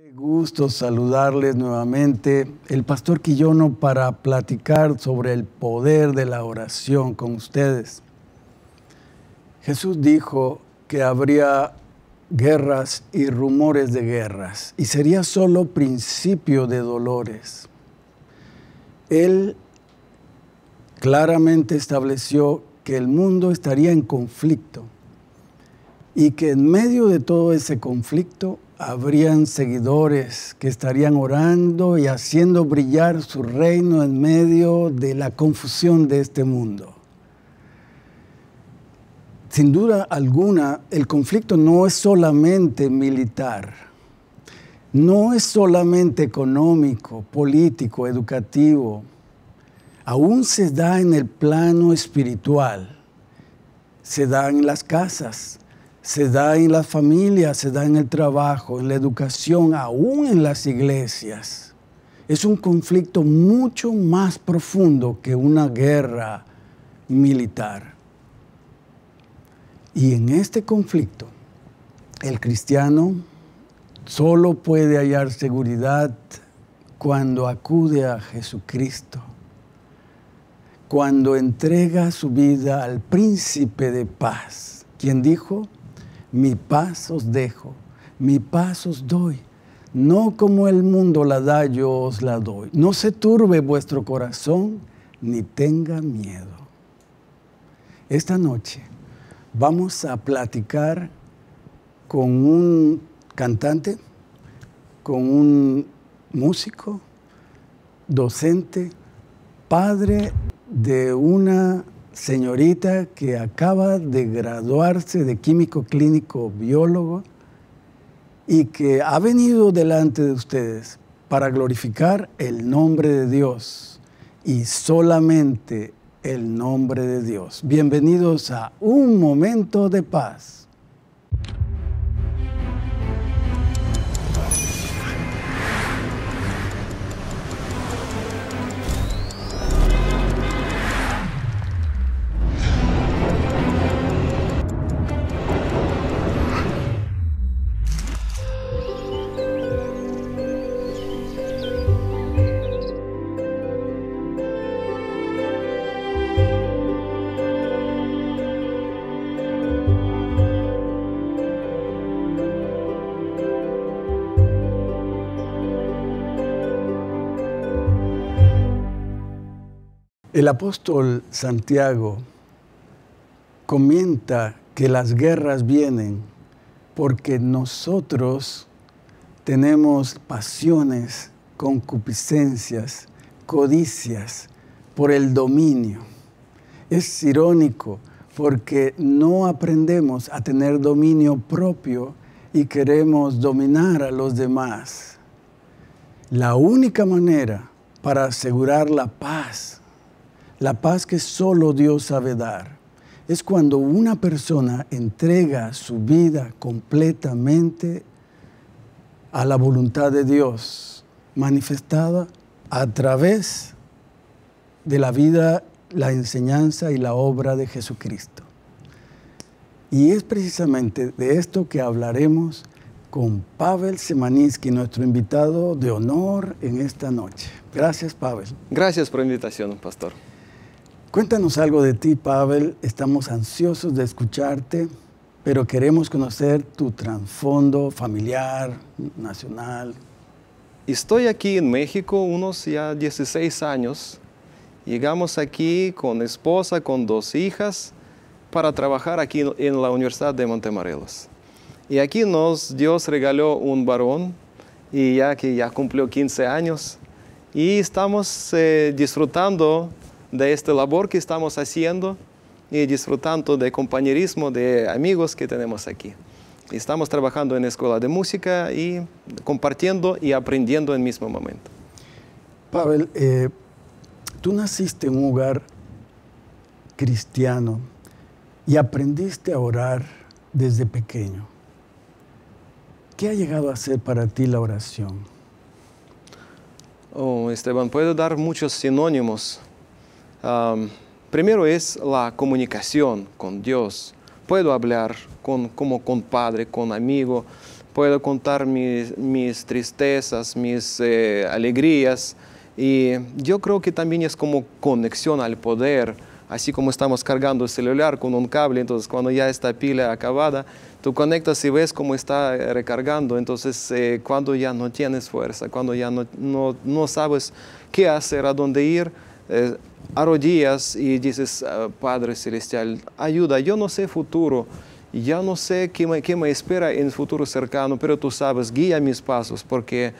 Qué gusto saludarles nuevamente, el pastor Quillono, para platicar sobre el poder de la oración con ustedes. Jesús dijo que habría guerras y rumores de guerras, y sería solo principio de dolores. Él claramente estableció que el mundo estaría en conflicto y que en medio de todo ese conflicto habrían seguidores que estarían orando y haciendo brillar su reino en medio de la confusión de este mundo. Sin duda alguna, el conflicto no es solamente militar, no es solamente económico, político, educativo, aún se da en el plano espiritual, se da en las casas, se da en la familia, se da en el trabajo, en la educación, aún en las iglesias. Es un conflicto mucho más profundo que una guerra militar. Y en este conflicto, el cristiano solo puede hallar seguridad cuando acude a Jesucristo, cuando entrega su vida al príncipe de paz, quien dijo, mi paz os dejo, mi paz os doy. No como el mundo la da, yo os la doy. No se turbe vuestro corazón, ni tenga miedo. Esta noche vamos a platicar con un cantante, con un músico, docente, padre de una señorita que acaba de graduarse de químico clínico biólogo y que ha venido delante de ustedes para glorificar el nombre de Dios y solamente el nombre de Dios. Bienvenidos a Un Momento de Paz. El apóstol Santiago comenta que las guerras vienen porque nosotros tenemos pasiones, concupiscencias, codicias por el dominio. Es irónico porque no aprendemos a tener dominio propio y queremos dominar a los demás. La única manera para asegurar la paz la paz que solo Dios sabe dar es cuando una persona entrega su vida completamente a la voluntad de Dios, manifestada a través de la vida, la enseñanza y la obra de Jesucristo. Y es precisamente de esto que hablaremos con Pavel Semaninsky, nuestro invitado de honor en esta noche. Gracias, Pavel. Gracias por la invitación, pastor. Cuéntanos algo de ti, Pavel. Estamos ansiosos de escucharte, pero queremos conocer tu trasfondo familiar, nacional. Estoy aquí en México unos ya 16 años. Llegamos aquí con esposa, con dos hijas, para trabajar aquí en la Universidad de Montemarelos. Y aquí nos Dios regaló un varón, y ya que ya cumplió 15 años, y estamos eh, disfrutando de esta labor que estamos haciendo y disfrutando de compañerismo, de amigos que tenemos aquí. Estamos trabajando en la escuela de música y compartiendo y aprendiendo en el mismo momento. Pavel, eh, tú naciste en un hogar cristiano y aprendiste a orar desde pequeño. ¿Qué ha llegado a ser para ti la oración? Oh, Esteban, puedo dar muchos sinónimos primero es la comunicación con Dios. Puedo hablar con, como con padre, con amigo, puedo contar mis, tristezas, mis eh, alegrías. Y yo creo que también es como conexión al poder, así como estamos cargando el celular con un cable, entonces cuando ya está pila acabada, tú conectas y ves cómo está eh, recargando, entonces eh, cuando ya no tienes fuerza, cuando ya no, sabes qué hacer, a dónde ir, arrodillas y dices, ah, Padre Celestial, ayuda, yo no sé futuro, ya no sé qué me, espera en el futuro cercano, pero tú sabes, guía mis pasos, porque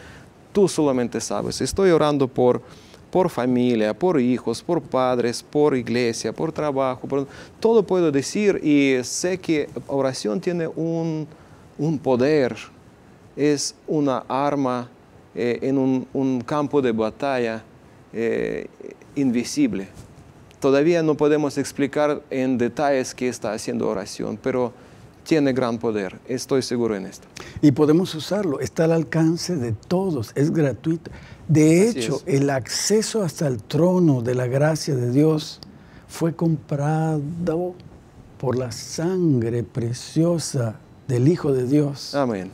tú solamente sabes. Estoy orando por, por familia, por hijos, por padres, por iglesia, por trabajo, por, todo puedo decir y sé que oración tiene un, un poder, es una arma eh, en un, campo de batalla. Eh, invisible. Todavía no podemos explicar en detalles qué está haciendo oración, pero tiene gran poder, estoy seguro en esto. Y podemos usarlo, está al alcance de todos, es gratuito. De hecho, el acceso hasta el trono de la gracia de Dios fue comprado por la sangre preciosa del Hijo de Dios. Amén.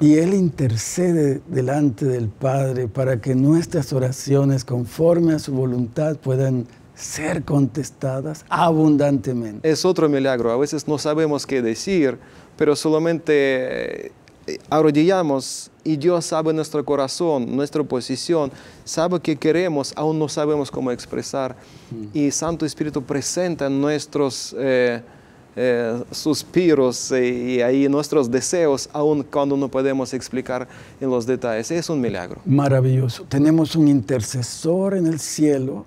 Y Él intercede delante del Padre para que nuestras oraciones conforme a su voluntad puedan ser contestadas abundantemente. Es otro milagro. A veces no sabemos qué decir, pero solamente eh, arrodillamos y Dios sabe nuestro corazón, nuestra posición, sabe qué queremos, aún no sabemos cómo expresar. Mm. Y Santo Espíritu presenta nuestros... Eh, eh, suspiros y, ahí nuestros deseos, aun cuando no podemos explicar en los detalles. Es un milagro. Maravilloso. Tenemos un intercesor en el cielo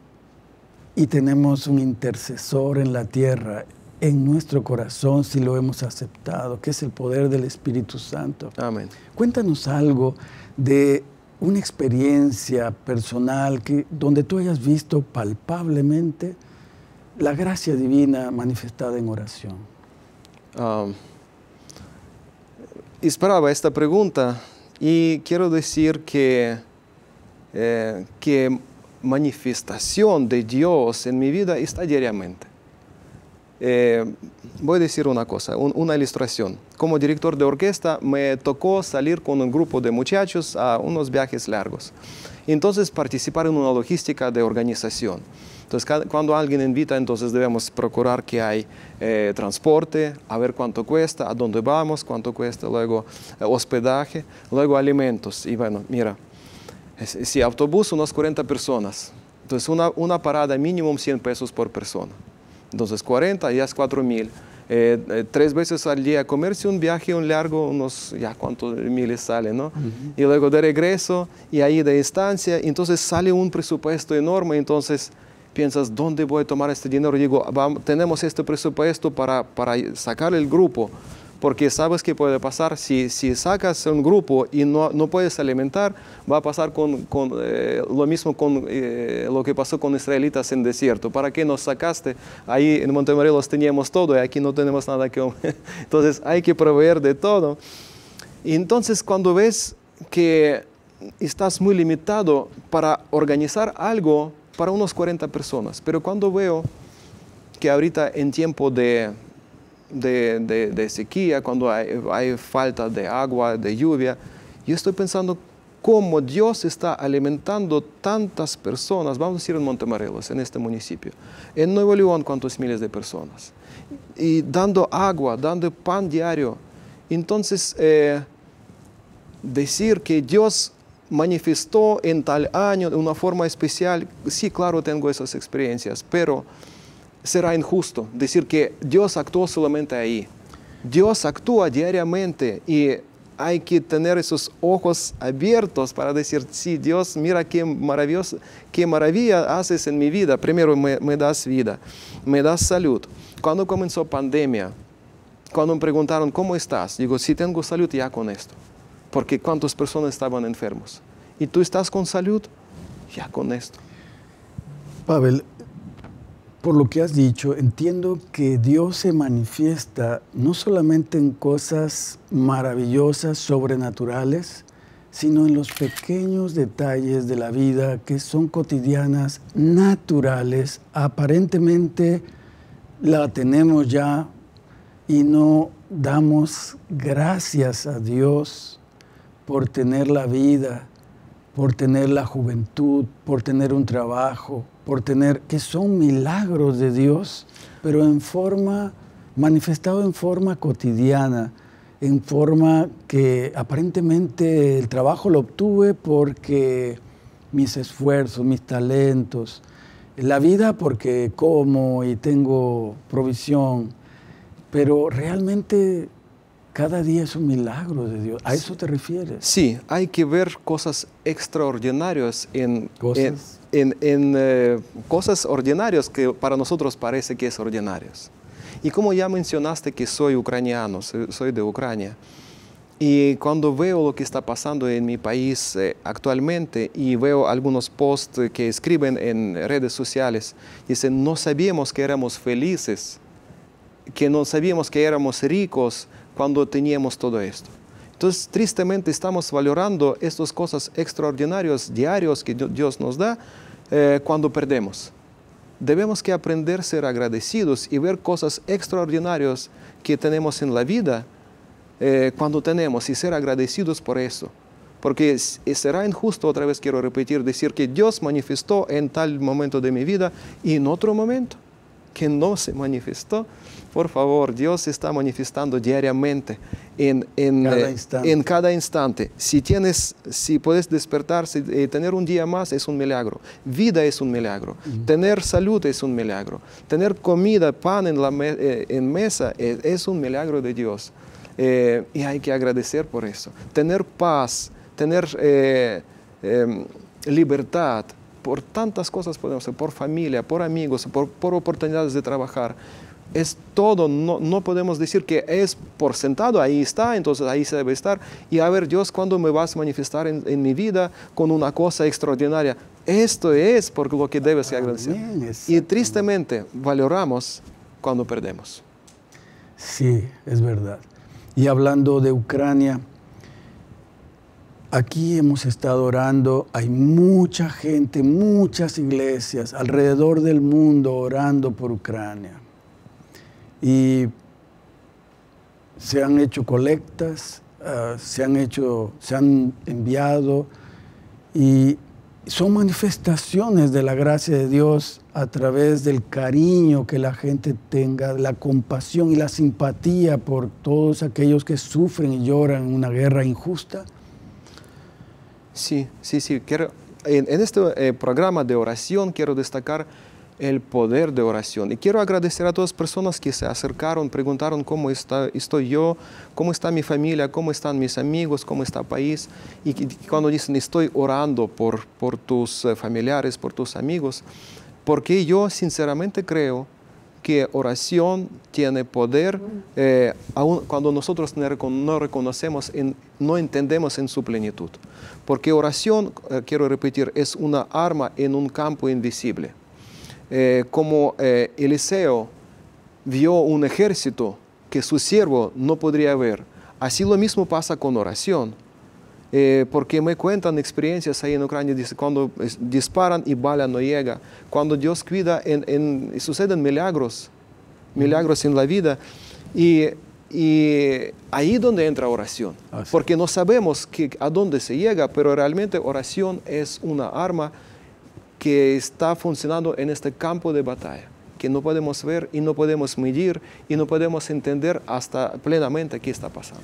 y tenemos un intercesor en la tierra, en nuestro corazón, si lo hemos aceptado, que es el poder del Espíritu Santo. Amén. Cuéntanos algo de una experiencia personal que, donde tú hayas visto palpablemente la gracia divina manifestada en oración? esperaba esta pregunta y quiero decir que, eh, que manifestación de Dios en mi vida está diariamente. Eh, voy a decir una cosa, una ilustración. Como director de orquesta me tocó salir con un grupo de muchachos a unos viajes largos. Entonces participar en una logística de organización. Entonces, cuando alguien invita, entonces debemos procurar que hay eh, transporte, a ver cuánto cuesta, a dónde vamos, cuánto cuesta, luego eh, hospedaje, luego alimentos. Y bueno, mira, si autobús unas 40 personas, entonces una, una parada mínimo 100 pesos por persona. Entonces 40 ya es 4 mil. Eh, tres veces al día comerse un viaje un largo, unos ya cuántos miles sale, ¿no? Y luego de regreso y ahí de estancia, entonces sale un presupuesto enorme, entonces piensas, ¿dónde voy a tomar este dinero? digo, tenemos este presupuesto para, para sacar el grupo, porque sabes qué puede pasar, si, si sacas un grupo y no, no puedes alimentar, va a pasar con, eh, lo mismo con eh, lo que pasó con israelitas en desierto. ¿Para qué nos sacaste? Ahí en los teníamos todo y aquí no tenemos nada que... Entonces hay que proveer de todo. Y entonces cuando ves que estás muy limitado para organizar algo, para unos 40 personas. Pero cuando veo que ahorita en tiempo de, de, sequía, cuando hay, falta de agua, de lluvia, yo estoy pensando cómo Dios está alimentando tantas personas, vamos a decir en montemarelos en este municipio, en Nuevo León, cuántos miles de personas, y dando agua, dando pan diario. Entonces, eh, decir que Dios manifestó en tal año de una forma especial. Sí, claro, tengo esas experiencias, pero será injusto decir que Dios actuó solamente ahí. Dios actúa diariamente y hay que tener esos ojos abiertos para decir, sí, Dios, mira qué, qué maravilla haces en mi vida. Primero me, das vida, me das salud. Cuando comenzó pandemia, cuando me preguntaron, ¿cómo estás? Digo, sí, tengo salud ya con esto porque cuántas personas estaban enfermos. Y tú estás con salud, ya con esto. Pavel, por lo que has dicho, entiendo que Dios se manifiesta no solamente en cosas maravillosas, sobrenaturales, sino en los pequeños detalles de la vida que son cotidianas, naturales, aparentemente la tenemos ya y no damos gracias a Dios por tener la vida, por tener la juventud, por tener un trabajo, por tener, que son milagros de Dios, pero en forma, manifestado en forma cotidiana, en forma que aparentemente el trabajo lo obtuve porque mis esfuerzos, mis talentos, la vida porque como y tengo provisión, pero realmente cada día es un milagro de Dios. ¿A eso te refieres? Sí, hay que ver cosas extraordinarias en cosas, en, eh, cosas ordinarias que para nosotros parece que es ordinarias. Y como ya mencionaste que soy ucraniano, soy de Ucrania, y cuando veo lo que está pasando en mi país eh, actualmente y veo algunos posts que escriben en redes sociales, dicen, no sabíamos que éramos felices, que no sabíamos que éramos ricos, cuando teníamos todo esto. Entonces, tristemente estamos valorando estas cosas extraordinarias, diarios que Dios nos da, eh, cuando perdemos. Debemos que aprender a ser agradecidos y ver cosas extraordinarias que tenemos en la vida eh, cuando tenemos y ser agradecidos por eso. Porque eh, será injusto, otra vez quiero repetir, decir que Dios manifestó en tal momento de mi vida y en otro momento que no se manifestó, por favor, Dios se está manifestando diariamente en, eh, en, cada, instante. Si, tienes, si puedes despertarse, y eh, tener un día más es un milagro. Vida es un milagro. Tener salud es un milagro. Tener comida, pan en, la eh, en mesa e, es, un milagro de Dios. y hay que agradecer por eso. Tener paz, tener em, libertad, por tantas cosas podemos hacer, por familia, por amigos, por, oportunidades de trabajar. Es todo, no, no, podemos decir que es por sentado, ahí está, entonces ahí se debe estar. Y a ver, Dios, ¿cuándo me vas a manifestar en, en mi vida con una cosa extraordinaria? Esto es por lo que debes agradecer. y tristemente valoramos cuando perdemos. Sí, es verdad. Y hablando de Ucrania, Aquí hemos estado orando, hay mucha gente, muchas iglesias alrededor del mundo orando por Ucrania. Y se han hecho colectas, ah, se han hecho, se han enviado y son manifestaciones de la gracia de Dios a través del cariño que la gente tenga, la compasión y la simpatía por todos aquellos que sufren y lloran una guerra injusta Sí, sí, sí. en, este eh, programa de oración quiero destacar el poder de oración. Y quiero agradecer a todas las personas que se acercaron, preguntaron cómo estoy yo, cómo está mi familia, cómo están mis amigos, cómo está el país. Y, cuando dicen estoy orando por, por tus eh, familiares, por tus amigos, porque yo sinceramente creo que oración tiene poder, eh, cuando nosotros no reconocemos, en, no entendemos en su plenitud. Porque oración, eh, quiero repetir, es una arma en un campo invisible. Eh, como Eliseo vio un ejército que su siervo no podría ver, así lo mismo pasa con oración eh, porque me cuentan experiencias ahí en Ucrania, cuando disparan y bala no llega, cuando Dios cuida, suceden milagros, milagros en la vida. Y, ahí ahí donde entra oración, ah, porque no sabemos a dónde se llega, pero realmente oración es una arma que está funcionando en este campo de batalla que no podemos ver y no podemos medir y no podemos entender hasta plenamente qué está pasando.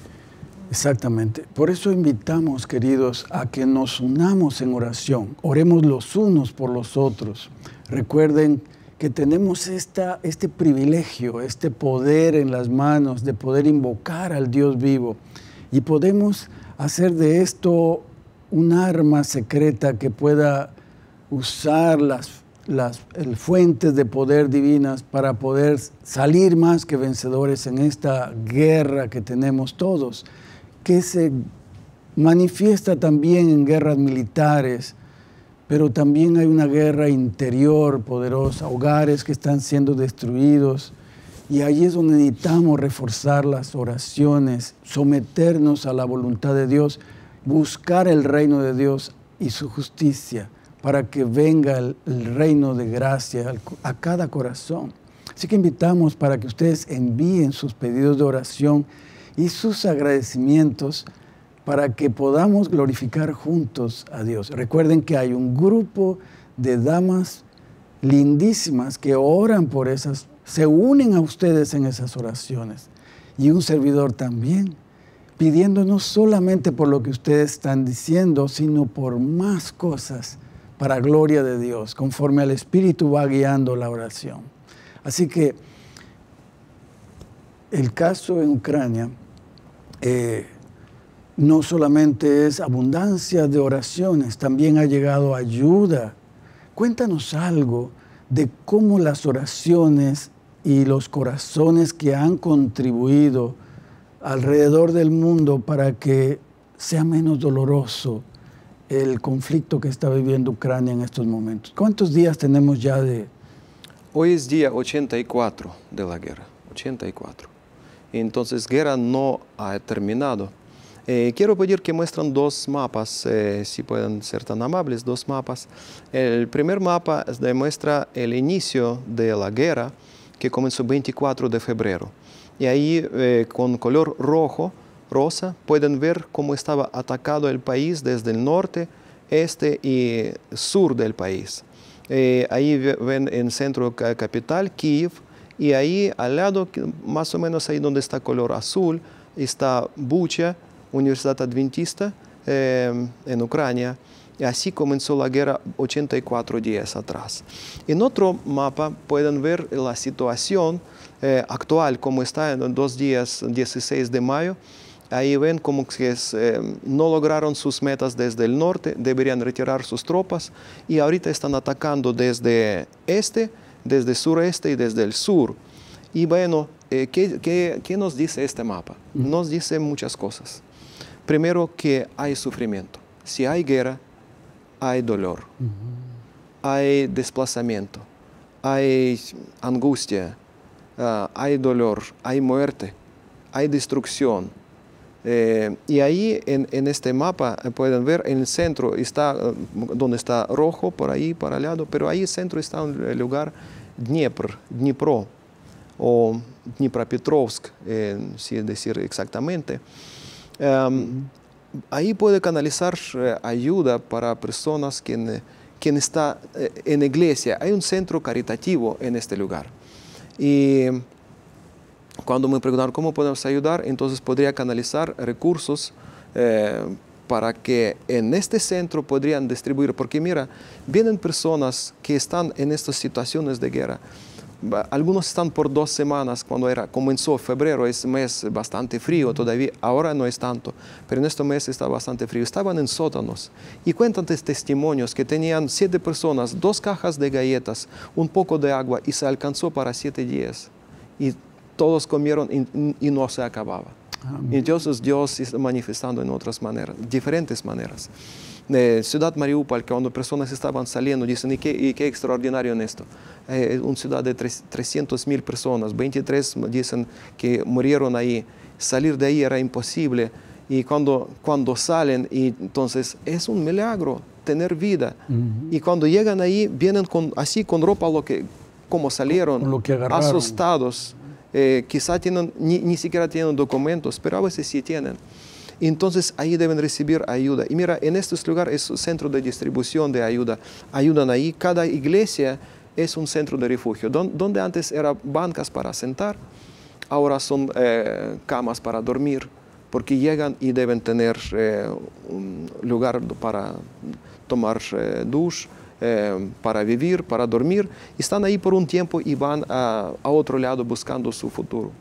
Exactamente. Por eso invitamos, queridos, a que nos unamos en oración. Oremos los unos por los otros. Recuerden que tenemos este privilegio, este poder en las manos de poder invocar al Dios vivo. Y podemos hacer de esto un arma secreta que pueda usar las, fuentes de poder divinas para poder salir más que vencedores en esta guerra que tenemos todos que se manifiesta también en guerras militares, pero también hay una guerra interior poderosa, hogares que están siendo destruidos. Y ahí es donde necesitamos reforzar las oraciones, someternos a la voluntad de Dios, buscar el reino de Dios y su justicia para que venga el, reino de gracia a cada corazón. Así que invitamos para que ustedes envíen sus pedidos de oración y sus agradecimientos para que podamos glorificar juntos a Dios. Recuerden que hay un grupo de damas lindísimas que oran por esas, se unen a ustedes en esas oraciones y un servidor también, pidiendo no solamente por lo que ustedes están diciendo, sino por más cosas para gloria de Dios, conforme al Espíritu va guiando la oración. Así que el caso en Ucrania eh, no solamente es abundancia de oraciones, también ha llegado ayuda. Cuéntanos algo de cómo las oraciones y los corazones que han contribuido alrededor del mundo para que sea menos doloroso el conflicto que está viviendo Ucrania en estos momentos. ¿Cuántos días tenemos ya de... Hoy es día 84 de la guerra, 84. Entonces, guerra no ha terminado. Eh, quiero pedir que muestren dos mapas, eh, si pueden ser tan amables, dos mapas. El primer mapa demuestra el inicio de la guerra, que comenzó 24 de febrero. Y ahí, eh, con color rojo, rosa, pueden ver cómo estaba atacado el país desde el norte, este y sur del país. ahí ven en centro capital, Kiev, y ahí al lado, más o menos ahí donde está color azul, está Bucha, Universidad Adventista eh, en Ucrania. Y así comenzó la guerra 84 días atrás. En otro mapa pueden ver la situación eh, actual, como está en dos días, 16 de mayo. Ahí ven como que eh, no lograron sus metas desde el norte, deberían retirar sus tropas y ahorita están atacando desde este desde el sureste y desde el sur. Y bueno, eh, ¿qué, nos dice este mapa? Nos dice muchas cosas. Primero, que hay sufrimiento. Si hay guerra, hay dolor, hay desplazamiento, hay angustia, ah, hay dolor, hay muerte, hay destrucción. Eh, y ahí en, este mapa eh, pueden ver en el centro está donde está rojo por ahí para el lado, pero ahí el centro está el lugar Dniepr, Dnipro o Dnipropetrovsk, si es decir exactamente, ahí puede canalizar ayuda para personas que están está en iglesia. Hay un centro caritativo en este lugar. Y cuando me preguntaron cómo podemos ayudar, entonces podría canalizar recursos eh, para que en este centro podrían distribuir, porque mira, vienen personas que están en estas situaciones de guerra. Algunos están por dos semanas, cuando era, comenzó febrero, es mes bastante frío todavía, ahora no es tanto, pero en este mes está bastante frío. Estaban en sótanos y cuentan testimonios que tenían siete personas, dos cajas de galletas, un poco de agua y se alcanzó para siete días. Y todos comieron y no se acababa. Dios Entonces Dios está manifestando en otras maneras, diferentes maneras. Eh, ciudad Mariupol, cuando personas estaban saliendo, dicen, ¿y qué, extraordinario esto? Eh, es una ciudad de 300 mil personas, 23 dicen que murieron ahí. Salir de ahí era imposible. Y cuando, cuando salen, y entonces es un milagro tener vida. Y cuando llegan ahí, vienen así con ropa lo que, como salieron, asustados eh, quizá tienen, ni, ni, siquiera tienen documentos, pero a veces sí tienen. Entonces ahí deben recibir ayuda. Y mira, en estos lugares es un centro de distribución de ayuda. Ayudan ahí. Cada iglesia es un centro de refugio. donde antes eran bancas para sentar, ahora son eh, camas para dormir, porque llegan y deben tener eh, un lugar para tomar ducha eh, para vivir, para dormir, están ahí por un tiempo y van a, otro lado buscando su futuro.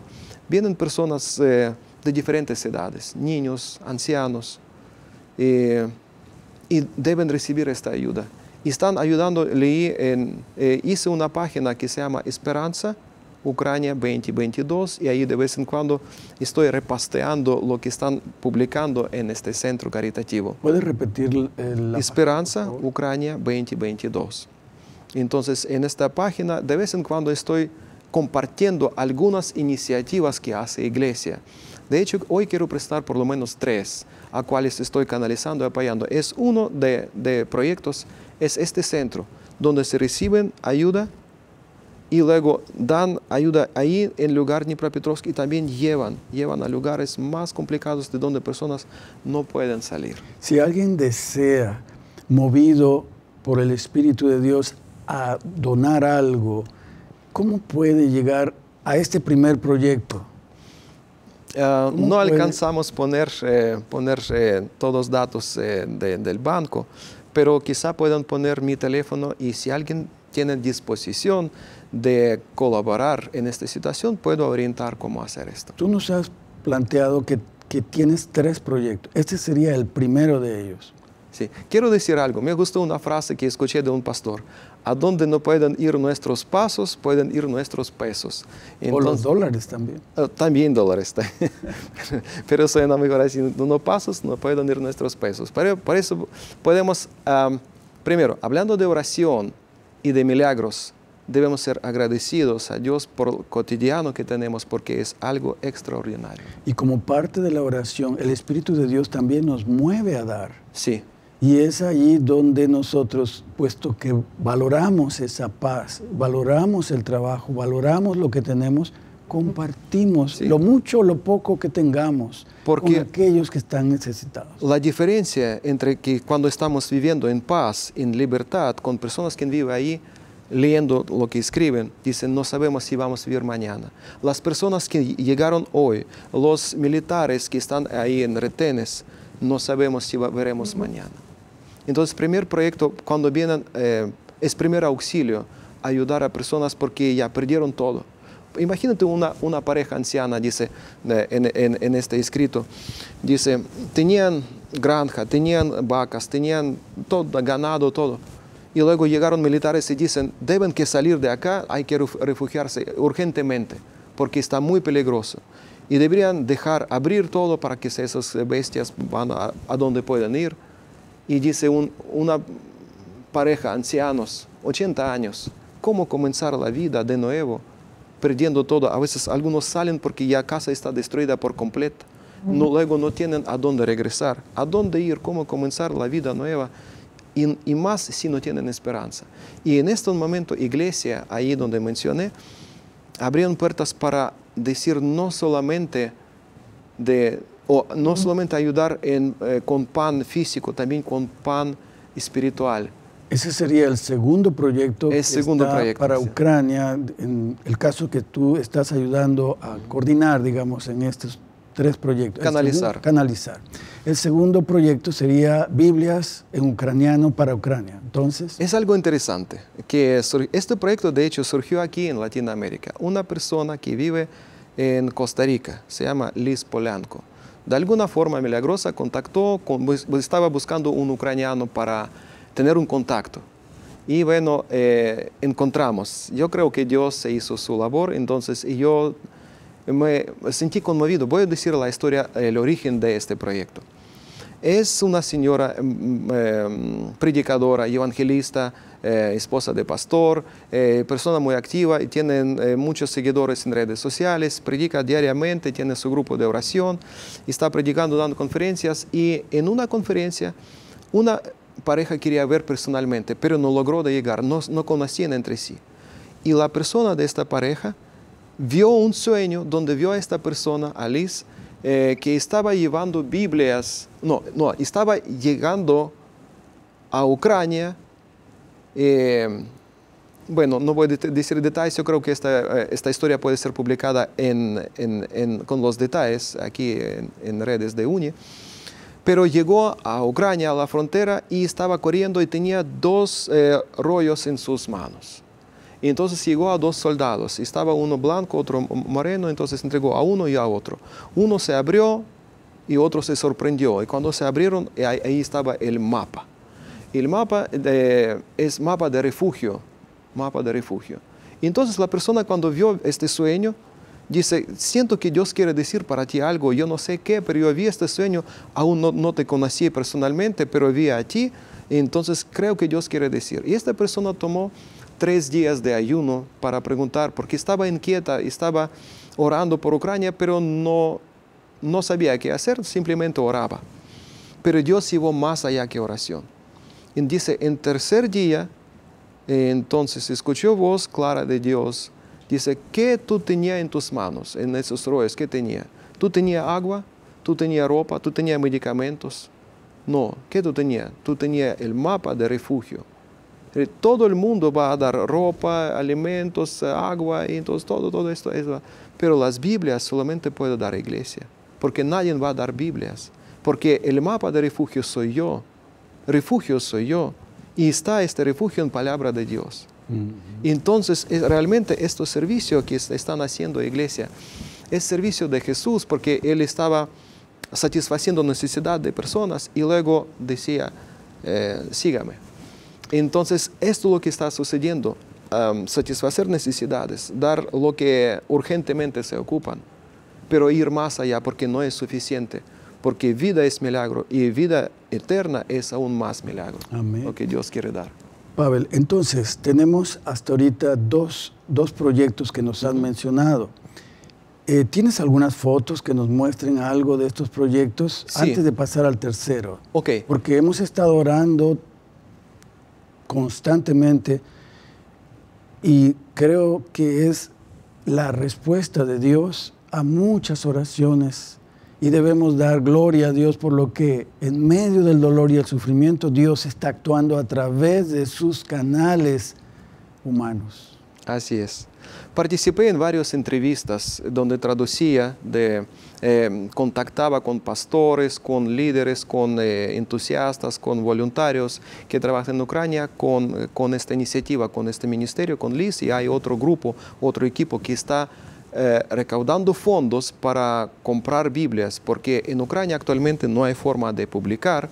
Vienen personas eh, de diferentes edades, niños, ancianos, eh, y deben recibir esta ayuda. Y están ayudando, leí, hice una página que se llama Esperanza, Ucrania 2022 y ahí de vez en cuando estoy repasteando lo que están publicando en este centro caritativo. ¿Puedes repetir la Esperanza Ucrania 2022. Entonces en esta página de vez en cuando estoy compartiendo algunas iniciativas que hace Iglesia. De hecho, hoy quiero prestar por lo menos tres, a cuales estoy canalizando y apoyando. Es uno de, de proyectos, es este centro, donde se reciben ayuda y luego dan ayuda ahí en lugar Dnipropetrovsk y también llevan, llevan a lugares más complicados de donde personas no pueden salir. Si alguien desea, movido por el Espíritu de Dios, a donar algo, ¿cómo puede llegar a este primer proyecto? Eh, no alcanzamos poner, eh, poner eh, todos los datos del banco, pero quizá puedan poner mi teléfono y si alguien tiene disposición, de colaborar en esta situación, puedo orientar cómo hacer esto. Tú nos has planteado que, que tienes tres proyectos. Este sería el primero de ellos. Sí. Quiero decir algo. Me gustó una frase que escuché de un pastor. A donde no pueden ir nuestros pasos, pueden ir nuestros pesos. o los dólares también. Ah, también dólares. Pero suena mejor así. No pasos, no pueden ir nuestros pesos. Pero, por eso podemos, primero, hablando de oración y de milagros, debemos ser agradecidos a Dios por el cotidiano que tenemos porque es algo extraordinario. Y como parte de la oración, el Espíritu de Dios también nos mueve a dar. Sí. Y es allí donde nosotros, puesto que valoramos esa paz, valoramos el trabajo, valoramos lo que tenemos, compartimos lo mucho o lo poco que tengamos con aquellos que están necesitados. La diferencia entre que cuando estamos viviendo en paz, en libertad, con personas que viven ahí, leyendo lo que escriben, dicen, no sabemos si vamos a vivir mañana. Las personas que llegaron hoy, los militares que están ahí en retenes, no sabemos si veremos mañana. Entonces, primer proyecto, cuando vienen, eh, es primer auxilio, ayudar a personas porque ya perdieron todo. Imagínate una, una pareja anciana, dice en, este escrito, dice, tenían granja, tenían vacas, tenían todo, ganado, todo y luego llegaron militares y dicen, deben que salir de acá, hay que refugiarse urgentemente, porque está muy peligroso. Y deberían dejar abrir todo para que esas bestias van a, donde puedan ir. Y dice una pareja, ancianos, 80 años, ¿cómo comenzar la vida de nuevo? Perdiendo todo. A veces algunos salen porque ya casa está destruida por completo. luego no tienen a dónde regresar, a dónde ir, cómo comenzar la vida nueva y, más si no tienen esperanza. Y en este momento iglesia, ahí donde mencioné, abrieron puertas para decir no solamente de, o no solamente ayudar en, eh, con pan físico, también con pan espiritual. Ese sería el segundo proyecto, para Ucrania, en el caso que tú estás ayudando a coordinar, digamos, en estos tres proyectos. Canalizar. segundo, canalizar. El segundo proyecto sería Biblias en ucraniano para Ucrania. Entonces. Es algo interesante, que este proyecto de hecho surgió aquí en Latinoamérica. Una persona que vive en Costa Rica, se llama Liz Polanco. De alguna forma milagrosa contactó, con, pues, pues, estaba buscando un ucraniano para tener un contacto. Y bueno, eh, encontramos. Yo creo que Dios se hizo su labor, entonces yo me sentí conmovido. Voy a decir la historia, el origen de este proyecto. Es una señora em, em, em, predicadora, evangelista, eh, esposa de pastor, eh, persona muy activa y tiene eh, muchos seguidores en redes sociales, predica diariamente, tiene su grupo de oración, está predicando, dando conferencias y en una conferencia una pareja quería ver personalmente, pero no logró llegar, no conocían entre sí. Y la persona de esta pareja vio un sueño donde vio a esta persona, Alice, eh, que estaba llevando Biblias, no, no, estaba llegando a Ucrania. Eh, bueno, no voy a decir detalles, yo creo que esta, eh, esta historia puede ser publicada en, en, con los detalles aquí en, redes de UNI. Pero llegó a Ucrania, a la frontera, y estaba corriendo y tenía dos rollos en sus manos. Y entonces llegó a dos soldados. Estaba uno blanco, otro moreno, entonces entregó a uno y a otro. Uno se abrió y otro se sorprendió. Y cuando se abrieron, eh, ahí, estaba el mapa. El mapa es mapa de refugio. Mapa de refugio. entonces la persona cuando vio este sueño, dice, siento que Dios quiere decir para ti algo, yo no sé qué, pero yo vi este sueño, aún no, te conocí personalmente, pero vi a ti, entonces creo que Dios quiere decir. Y esta persona tomó tres días de ayuno para preguntar, porque estaba inquieta, y estaba orando por Ucrania, pero no, no sabía qué hacer, simplemente oraba. Pero Dios llevó más allá que oración. Y dice, en tercer día, entonces escuchó voz clara de Dios. Dice, ¿qué tú tenías en tus manos, en esos roes? ¿Qué tenía? ¿Tú tenías agua? ¿Tú tenías ropa? ¿Tú tenías medicamentos? No, ¿qué tú tenías? Tú tenías el mapa de refugio. Eh, todo el mundo va a dar ropa, alimentos, eh, agua, y entonces todo, todo esto, Pero las Biblias solamente puede dar iglesia, porque nadie va a dar Biblias, porque el mapa de refugio soy yo, refugio soy yo, y está este refugio en palabra de Dios. Mm-hmm. Entonces, realmente este servicio que están haciendo iglesia es servicio de Jesús porque Él estaba satisfaciendo necesidad de personas y luego decía, eh, sígame. Entonces, esto es lo que está sucediendo, satisfacer necesidades, dar lo que urgentemente se ocupan, pero ir más allá porque no es suficiente, porque vida es milagro y vida eterna es aún más milagro, lo que Dios quiere dar. Pavel, entonces tenemos hasta ahorita dos, proyectos que nos han mencionado. Eh, ¿Tienes algunas fotos que nos muestren algo de estos proyectos antes de pasar al tercero? Ok. Porque hemos estado orando constantemente y creo que es la respuesta de Dios a muchas oraciones y debemos dar gloria a Dios por lo que en medio del dolor y el sufrimiento Dios está actuando a través de sus canales humanos. Así es. Participé en varias entrevistas donde traducía, de, eh, contactaba con pastores, con líderes, con eh, entusiastas, con voluntarios que trabajan en Ucrania con, eh, esta iniciativa, con este ministerio, con LIS, y hay otro grupo, otro equipo que está recaudando fondos para comprar Biblias, porque en Ucrania actualmente no hay forma de publicar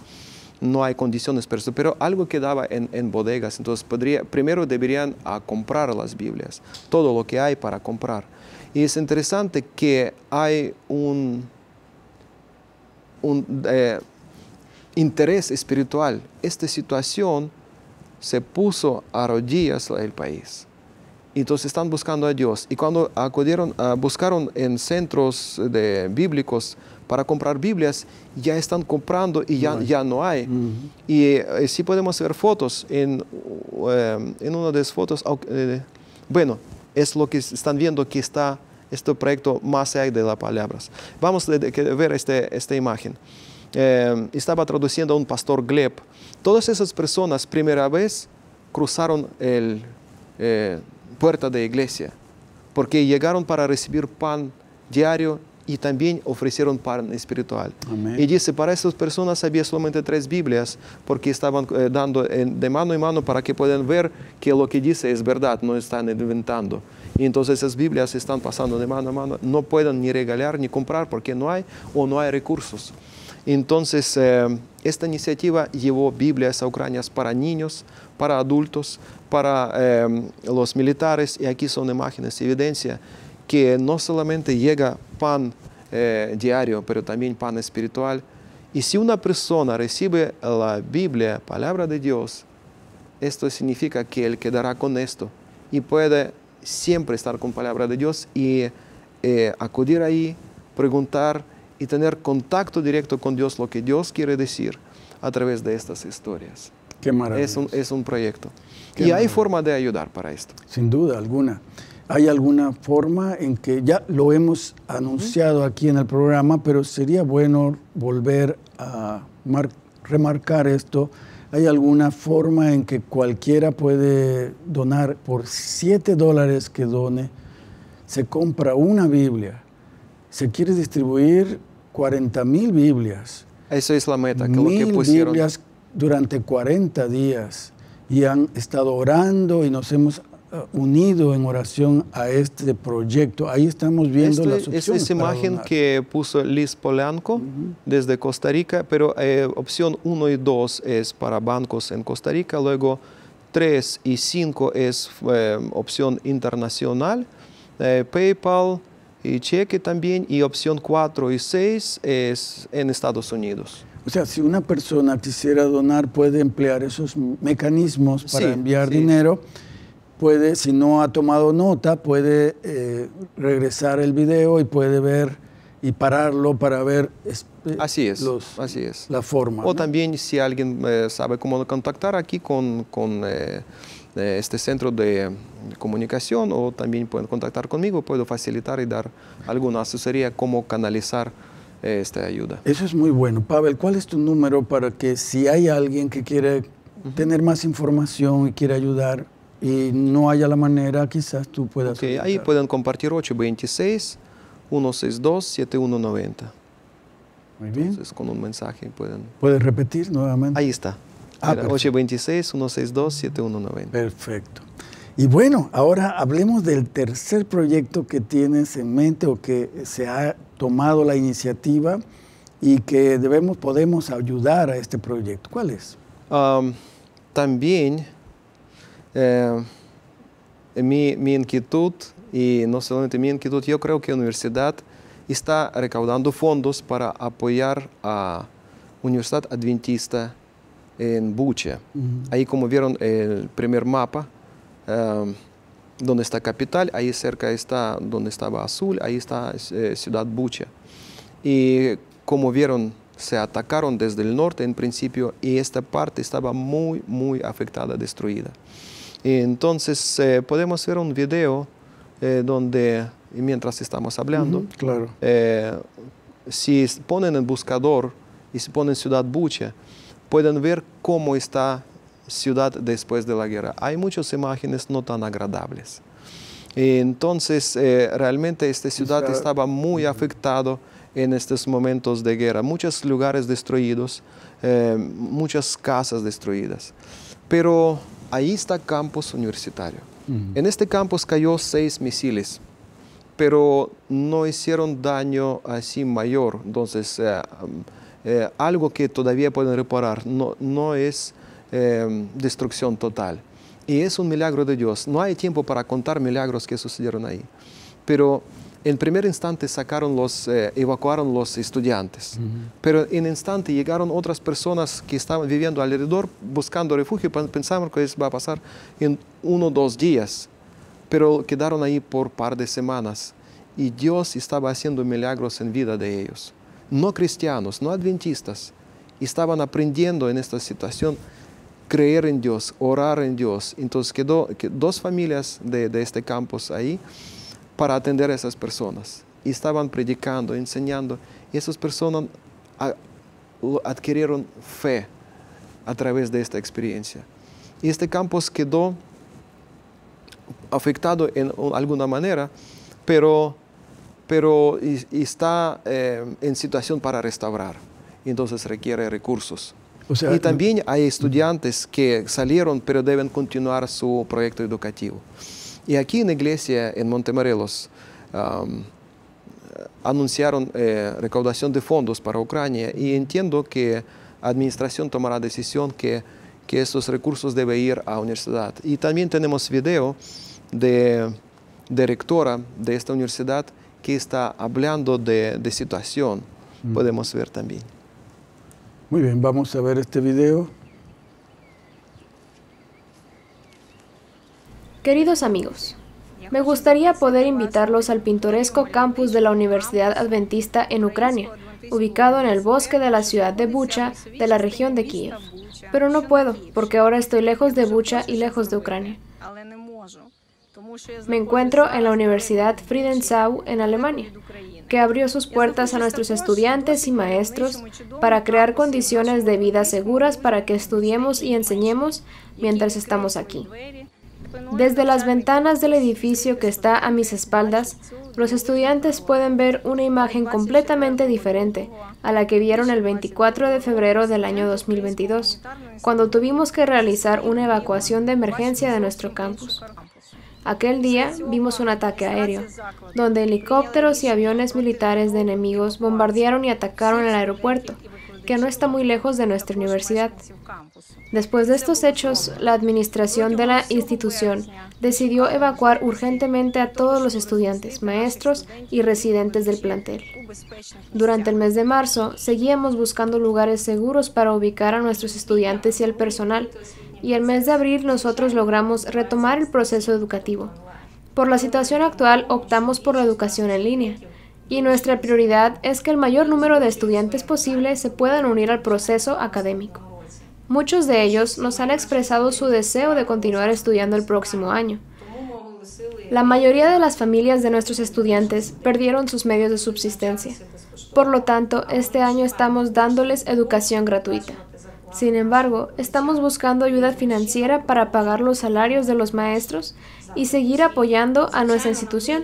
no hay condiciones para eso, pero algo quedaba en, en bodegas, entonces podría, primero deberían a ah, comprar las Biblias, todo lo que hay para comprar. Y es interesante que hay un, eh, interés espiritual. Esta situación se puso a rodillas el país. Entonces están buscando a Dios. Y cuando acudieron, ah, buscaron en centros eh, de, bíblicos, para comprar Biblias, ya están comprando y ya no hay. Ya no hay. Y eh, si podemos ver fotos, en, eh, una de las fotos, eh, bueno, es lo que están viendo que está este proyecto más allá de las palabras. Vamos a ver este, esta imagen. estaba traduciendo a un pastor Gleb. Todas esas personas, primera vez, cruzaron el puerta de iglesia, porque llegaron para recibir pan diario y también ofrecieron pan espiritual. Y dice, para esas personas había solamente tres Biblias, porque estaban eh, dando eh, de mano en mano para que puedan ver que lo que dice es verdad, no están inventando. Y entonces esas Biblias están pasando de mano a mano, no pueden ni regalar ni comprar porque no hay o no hay recursos. Entonces, eh, esta iniciativa llevó Biblias a Ucrania para niños, para adultos, para los militares, y aquí son imágenes, evidencia que no solamente llega pan eh, diario, pero también pan espiritual. Y si una persona recibe la Biblia, palabra de Dios, esto significa que él quedará con esto y puede siempre estar con palabra de Dios y eh, acudir ahí, preguntar y tener contacto directo con Dios, lo que Dios quiere decir a través de estas historias. Qué maravilla. Es un, es un proyecto. y hay forma de ayudar para esto. Sin duda alguna. ¿Hay alguna forma en que ya lo hemos anunciado aquí en el programa, pero sería bueno volver a remarcar esto? ¿Hay alguna forma en que cualquiera puede donar por 7 dólares que done? Se compra una Biblia. Se quiere distribuir 40 mil Biblias. Esa es la meta, que mil Biblias durante 40 días y han estado orando y nos hemos unido en oración a este proyecto. Ahí estamos viendo este esa las opciones. Esta imagen que puso Liz Polanco desde Costa Rica, pero eh, opción 1 y 2 es para bancos en Costa Rica, luego 3 y 5 es eh, opción internacional, eh, PayPal y cheque también, y opción 4 y 6 es en Estados Unidos. O sea, si una persona quisiera donar, puede emplear esos mecanismos para enviar dinero puede, si no ha tomado nota, puede eh, regresar el video y puede ver y pararlo para ver este, así es, así es. la forma. O también si alguien eh, sabe cómo contactar aquí con, eh, este centro de comunicación o también pueden contactar conmigo, puedo facilitar y dar alguna asesoría cómo canalizar esta ayuda. Eso es muy bueno. Pavel, ¿cuál es tu número para que si hay alguien que quiere tener más información y quiere ayudar, y no haya la manera, quizás tú puedas... Okay, ahí pueden compartir 826 162 7190. Muy bien. Entonces, con un mensaje pueden... ¿Puedes repetir nuevamente? Ahí está. Ah, 826-162-7190. Perfecto. Y bueno, ahora hablemos del tercer proyecto que tienes en mente o que se ha tomado la iniciativa y que debemos, podemos ayudar a este proyecto. ¿Cuál es? también Em, mi, inquietud, y no solamente mi inquietud, yo creo que la universidad está recaudando fondos para apoyar a Universidad Adventista en Buche. Ahí como vieron el primer mapa, em, donde está Capital, ahí cerca está donde estaba Azul, ahí está eh, Ciudad Buche. Y como vieron, se atacaron desde el norte en principio y esta parte estaba muy, muy afectada, destruida entonces eh, podemos ver un video eh, donde, mientras estamos hablando, eh, si ponen el buscador y si ponen Ciudad Bucha, pueden ver cómo está ciudad después de la guerra. Hay muchas imágenes no tan agradables. entonces, realmente esta ciudad estaba muy afectada en estos momentos de guerra. Muchos lugares destruidos, muchas casas destruidas. Pero Ahí está campus universitario. En este campus cayó seis misiles, pero no hicieron daño así mayor. Entonces, eh, eh, algo que todavía pueden reparar no, no es eh, destrucción total. Y es un milagro de Dios. No hay tiempo para contar milagros que sucedieron ahí. Pero en primer instante sacaron los, eh, evacuaron los estudiantes, pero en instante llegaron otras personas que estaban viviendo alrededor buscando refugio, pensaban que eso va a pasar en uno o dos días, pero quedaron ahí por par de semanas y Dios estaba haciendo milagros en vida de ellos. No cristianos, no adventistas, estaban aprendiendo en esta situación creer en Dios, orar en Dios. Entonces quedó, dos familias de, de este campus ahí para atender a esas personas. Y estaban predicando, enseñando. Y esas personas adquirieron fe a través de esta experiencia. Y este campus quedó afectado en alguna manera, pero, pero está eh, en situación para restaurar. Entonces requiere recursos. y también hay estudiantes que salieron, pero deben continuar su proyecto educativo. Y aquí en la iglesia, en montemarelos anunciaron recaudación de fondos para Ucrania y entiendo que la administración tomará decisión que, que esos recursos deben ir a la universidad. Y también tenemos video de directora de esta universidad que está hablando de, de situación. Podemos ver también. Muy bien, vamos a ver este video. Queridos amigos, me gustaría poder invitarlos al pintoresco campus de la Universidad Adventista en Ucrania, ubicado en el bosque de la ciudad de Bucha, de la región de Kiev. Pero no puedo, porque ahora estoy lejos de Bucha y lejos de Ucrania. Me encuentro en la Universidad Friedensau en Alemania, que abrió sus puertas a nuestros estudiantes y maestros para crear condiciones de vida seguras para que estudiemos y enseñemos mientras estamos aquí. Pues, Desde las ventanas del edificio que está a mis espaldas, los estudiantes pueden ver una imagen completamente diferente a la que vieron el 24 de febrero del año 2022, cuando tuvimos que realizar una evacuación de emergencia de nuestro campus. Aquel día vimos un ataque aéreo, donde helicópteros y aviones militares de enemigos bombardearon y atacaron el aeropuerto, que no está muy lejos de nuestra universidad. Después de estos hechos, la administración de la institución decidió evacuar urgentemente a todos los estudiantes, maestros y residentes del plantel. Durante el mes de marzo, seguíamos buscando lugares seguros para ubicar a nuestros estudiantes y al personal, y el mes de abril nosotros logramos retomar el proceso educativo. Por la situación actual, optamos por la educación en línea y nuestra prioridad es que el mayor número de estudiantes posible se puedan unir al proceso académico. Muchos de ellos nos han expresado su deseo de continuar estudiando el próximo año. La mayoría de las familias de nuestros estudiantes perdieron sus medios de subsistencia. Por lo tanto, este año estamos dándoles educación gratuita. Sin embargo, estamos buscando ayuda financiera para pagar los salarios de los maestros y seguir apoyando a nuestra institución.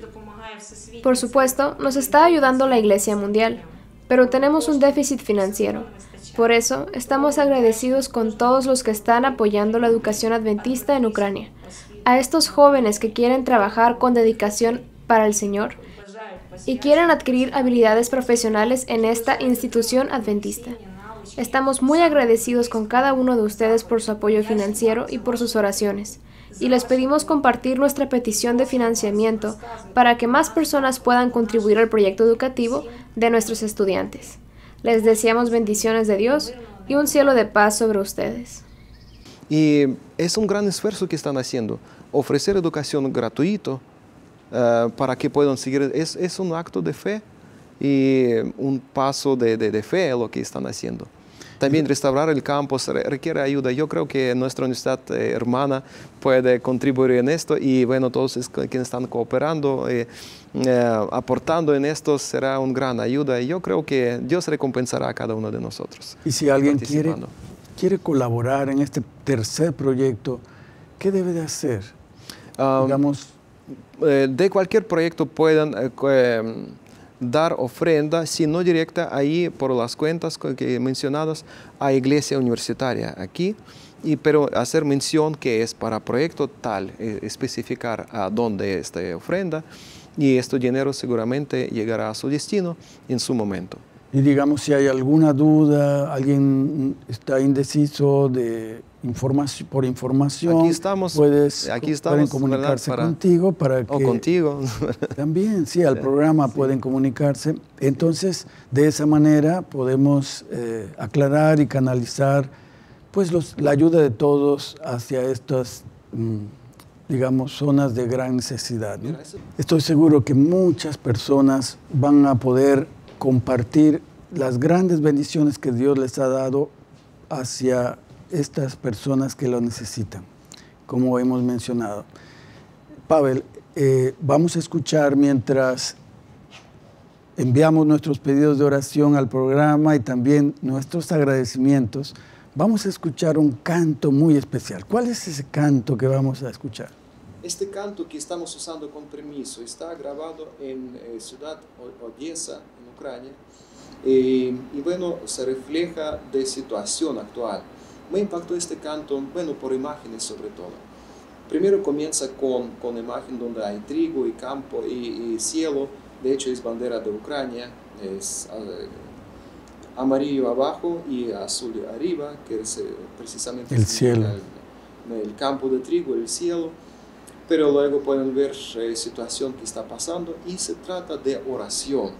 Por supuesto, nos está ayudando la Iglesia Mundial, pero tenemos un déficit financiero. Por eso, estamos agradecidos con todos los que están apoyando la educación adventista en Ucrania. A estos jóvenes que quieren trabajar con dedicación para el Señor y quieren adquirir habilidades profesionales en esta institución adventista. Estamos muy agradecidos con cada uno de ustedes por su apoyo financiero y por sus oraciones y les pedimos compartir nuestra petición de financiamiento para que más personas puedan contribuir al proyecto educativo de nuestros estudiantes. Les deseamos bendiciones de Dios y un cielo de paz sobre ustedes. Y es un gran esfuerzo que están haciendo, ofrecer educación gratuito eh, para que puedan seguir. Es, un acto de fe y un paso de, de, de fe lo que están haciendo. También restaurar el campus requiere ayuda. Yo creo que nuestra universidad eh, hermana puede contribuir en esto y bueno, todos quienes están cooperando, y eh, eh, aportando en esto será una gran ayuda y yo creo que Dios recompensará a cada uno de nosotros. Y si alguien quiere, quiere colaborar en este tercer proyecto, ¿qué debe de hacer? Um, Digamos, de cualquier proyecto puedan... Em, dar ofrenda, si no directa, ahí por las cuentas que mencionadas a iglesia universitaria aquí, y, pero hacer mención que es para proyecto tal, e, especificar a dónde esta ofrenda, y este dinero seguramente llegará a su destino en su momento. Y digamos, si hay alguna duda, alguien está indeciso de información por información, aquí estamos, puedes, aquí pueden comunicarse contigo para que... O contigo. también, sí, al programa pueden comunicarse. Entonces, de esa manera podemos eh, aclarar y canalizar pues la ayuda de todos hacia estas... Mm, digamos, zonas de gran necesidad. Estoy seguro que muchas personas van a poder compartir las grandes bendiciones que Dios les ha dado hacia estas personas que lo necesitan, como hemos mencionado. Pavel, eh, vamos a escuchar mientras enviamos nuestros pedidos de oración al programa y también nuestros agradecimientos. Vamos a escuchar un canto muy especial. ¿Cuál es ese canto que vamos a escuchar? Este canto que estamos usando con permiso está grabado en eh, Ciudad Odessa, Ucrania. Eh, y bueno, se refleja de situación actual. Me impactó este canto, bueno, por imágenes sobre todo. Primero comienza con, con imagen donde hay trigo y campo y, cielo, de hecho es bandera de Ucrania, es eh, amarillo abajo y azul arriba, que es eh, precisamente el cielo. El, campo de trigo, el cielo, pero luego pueden ver la situación que está pasando y se trata de oración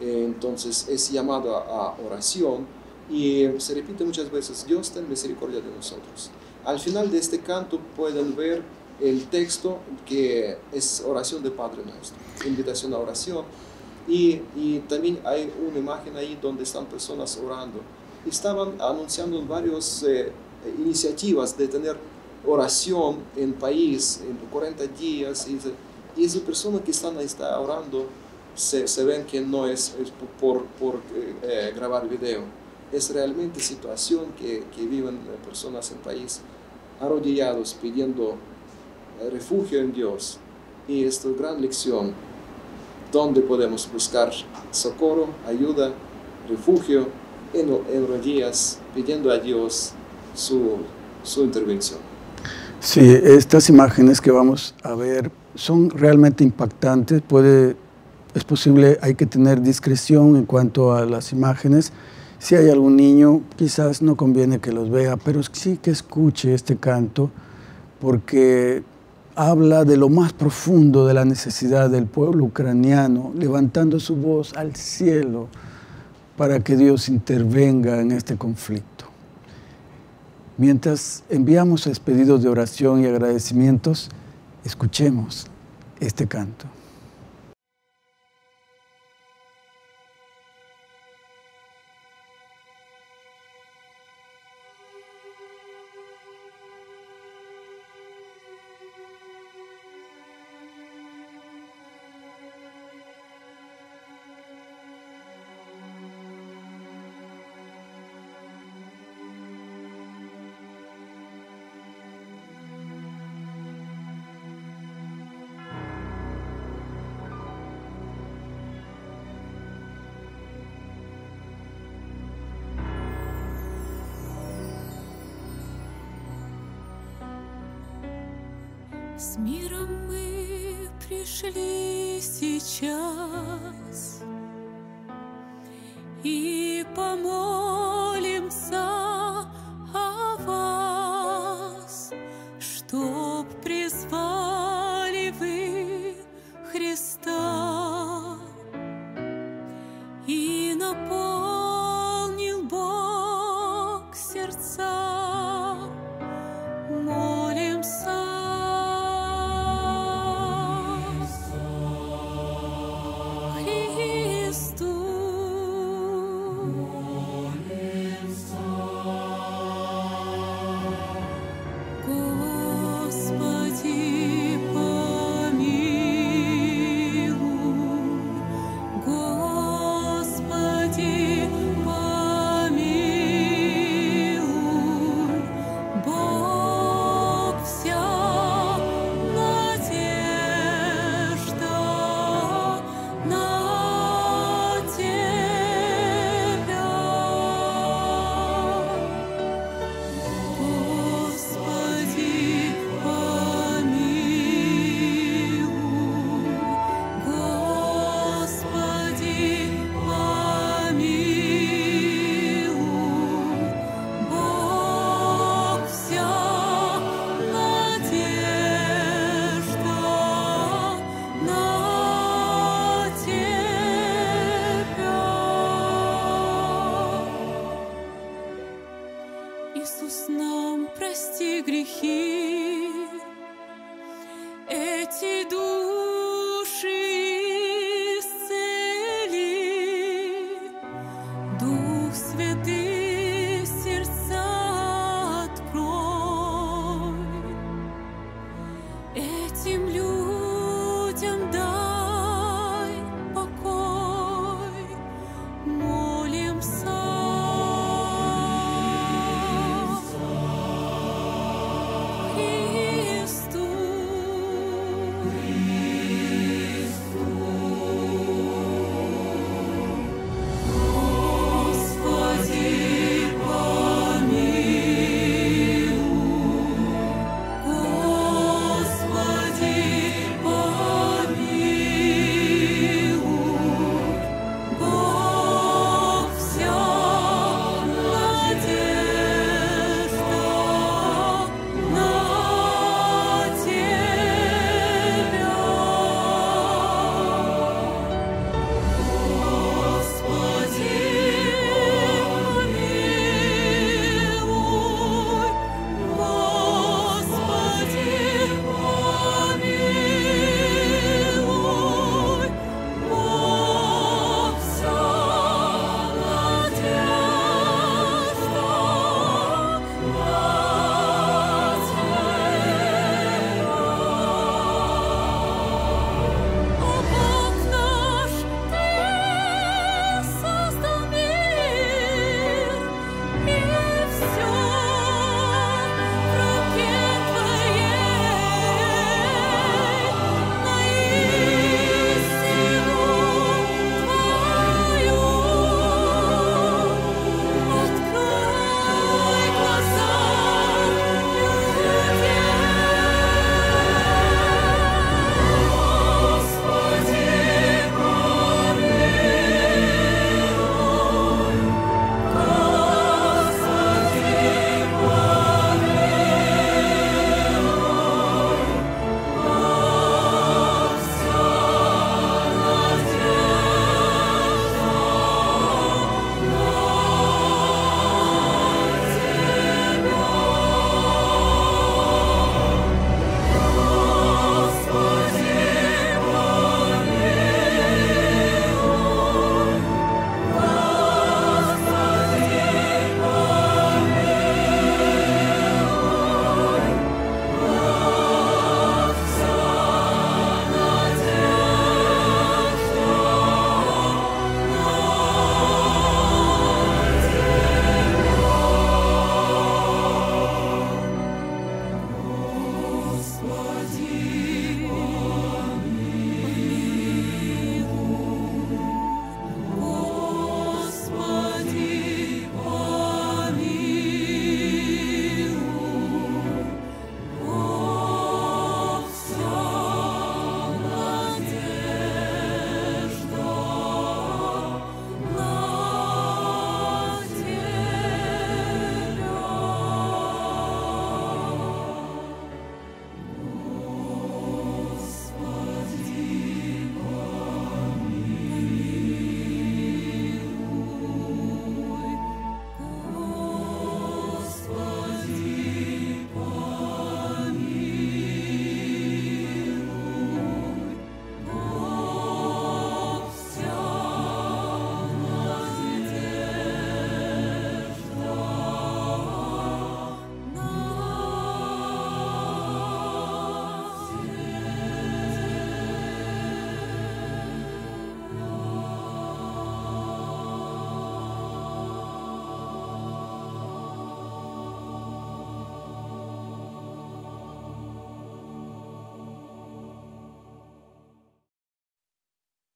eh, entonces es llamado a oración y eh, se repite muchas veces, Dios ten misericordia de nosotros. Al final de este canto pueden ver el texto que es oración de Padre Nuestro, invitación a oración. Y, también hay una imagen ahí donde están personas orando. Estaban anunciando varias eh, iniciativas de tener oración en país en 40 días. Y, y persona personas que están ahí está orando se, ven que no es, por, eh, eh, grabar video. Es realmente situación que, que viven eh, personas en el país arrodillados pidiendo refugio en Dios. Y esta gran lección, donde podemos buscar socorro, ayuda, refugio en, en rodillas, pidiendo a Dios su, intervención. Sí, estas imágenes que vamos a ver son realmente impactantes, puede es posible, hay que tener discreción en cuanto a las imágenes. Si hay algún niño, quizás no conviene que los vea, pero sí que escuche este canto, porque habla de lo más profundo de la necesidad del pueblo ucraniano, levantando su voz al cielo para que Dios intervenga en este conflicto. Mientras enviamos expedidos de oración y agradecimientos, escuchemos este canto.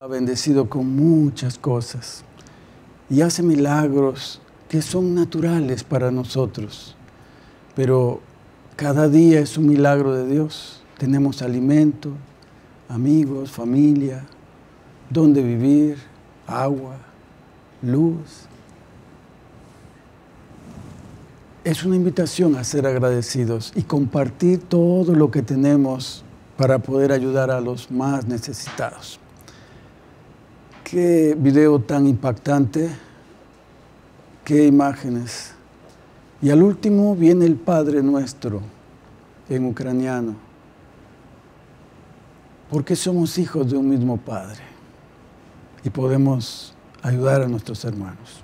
Ha bendecido con muchas cosas y hace milagros que son naturales para nosotros, pero cada día es un milagro de Dios. Tenemos alimento, amigos, familia, donde vivir, agua, luz. Es una invitación a ser agradecidos y compartir todo lo que tenemos para poder ayudar a los más necesitados. Qué video tan impactante, qué imágenes. Y al último viene el Padre nuestro en ucraniano. Porque somos hijos de un mismo Padre y podemos ayudar a nuestros hermanos.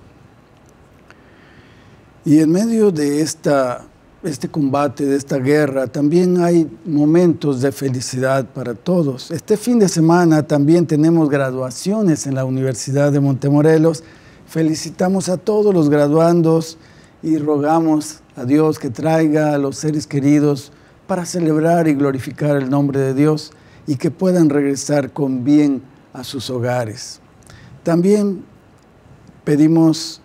Y en medio de esta este combate, de esta guerra, también hay momentos de felicidad para todos. Este fin de semana también tenemos graduaciones en la Universidad de Montemorelos. Felicitamos a todos los graduandos y rogamos a Dios que traiga a los seres queridos para celebrar y glorificar el nombre de Dios y que puedan regresar con bien a sus hogares. También pedimos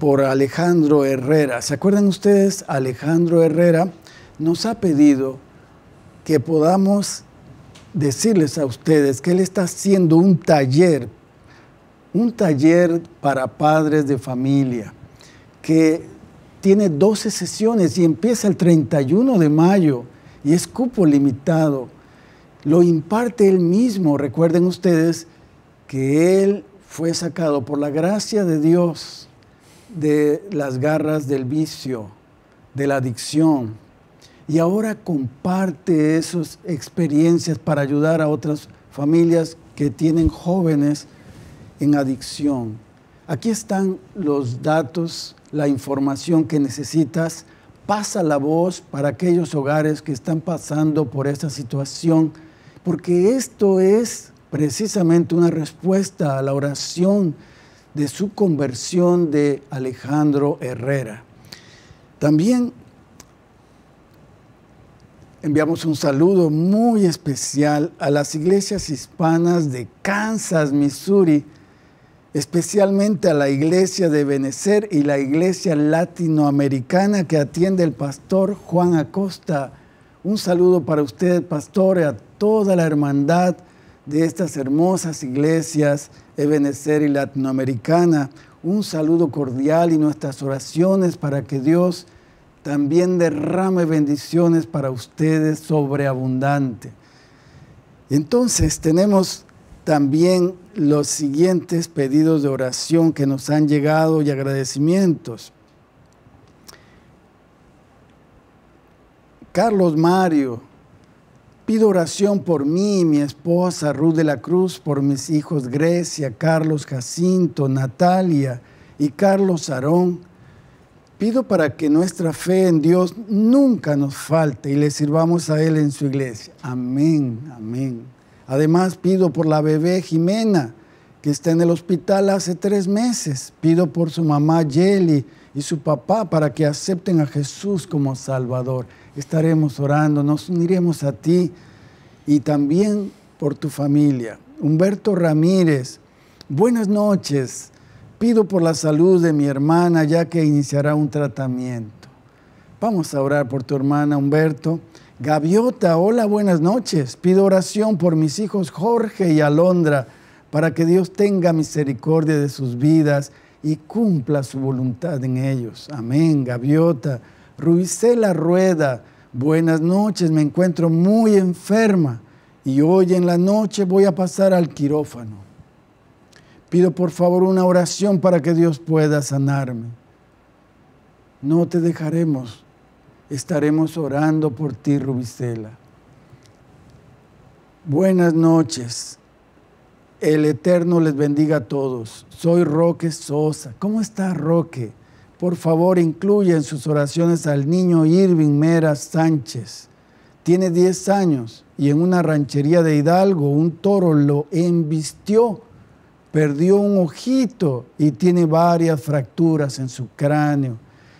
por Alejandro Herrera. ¿Se acuerdan ustedes? Alejandro Herrera nos ha pedido que podamos decirles a ustedes que él está haciendo un taller, un taller para padres de familia, que tiene 12 sesiones y empieza el 31 de mayo y es cupo limitado. Lo imparte él mismo. Recuerden ustedes que él fue sacado por la gracia de Dios de las garras del vicio, de la adicción. Y ahora comparte esas experiencias para ayudar a otras familias que tienen jóvenes en adicción. Aquí están los datos, la información que necesitas. Pasa la voz para aquellos hogares que están pasando por esta situación, porque esto es precisamente una respuesta a la oración de su conversión de Alejandro Herrera. También enviamos un saludo muy especial a las iglesias hispanas de Kansas, Missouri, especialmente a la iglesia de Benecer y la iglesia latinoamericana que atiende el pastor Juan Acosta. Un saludo para usted, pastor, y a toda la hermandad de estas hermosas iglesias Ebenezer y Latinoamericana, un saludo cordial y nuestras oraciones para que Dios también derrame bendiciones para ustedes sobreabundante. Entonces tenemos también los siguientes pedidos de oración que nos han llegado y agradecimientos. Carlos Mario Pido oración por mí, mi esposa Ruth de la Cruz, por mis hijos Grecia, Carlos Jacinto, Natalia y Carlos Aarón. Pido para que nuestra fe en Dios nunca nos falte y le sirvamos a Él en su iglesia. Amén, amén. Además pido por la bebé Jimena, que está en el hospital hace tres meses. Pido por su mamá Yeli y su papá para que acepten a Jesús como Salvador estaremos orando, nos uniremos a ti y también por tu familia. Humberto Ramírez, buenas noches. Pido por la salud de mi hermana ya que iniciará un tratamiento. Vamos a orar por tu hermana Humberto. Gaviota, hola, buenas noches. Pido oración por mis hijos Jorge y Alondra para que Dios tenga misericordia de sus vidas y cumpla su voluntad en ellos. Amén, Gaviota. Rubicela Rueda, buenas noches, me encuentro muy enferma y hoy en la noche voy a pasar al quirófano. Pido por favor una oración para que Dios pueda sanarme. No te dejaremos, estaremos orando por ti, Rubicela. Buenas noches. El Eterno les bendiga a todos. Soy Roque Sosa. ¿Cómo está Roque? Por favor, incluya en sus oraciones al niño Irving Mera Sánchez. Tiene 10 años y en una ranchería de Hidalgo un toro lo embistió, perdió un ojito y tiene varias fracturas en su cráneo.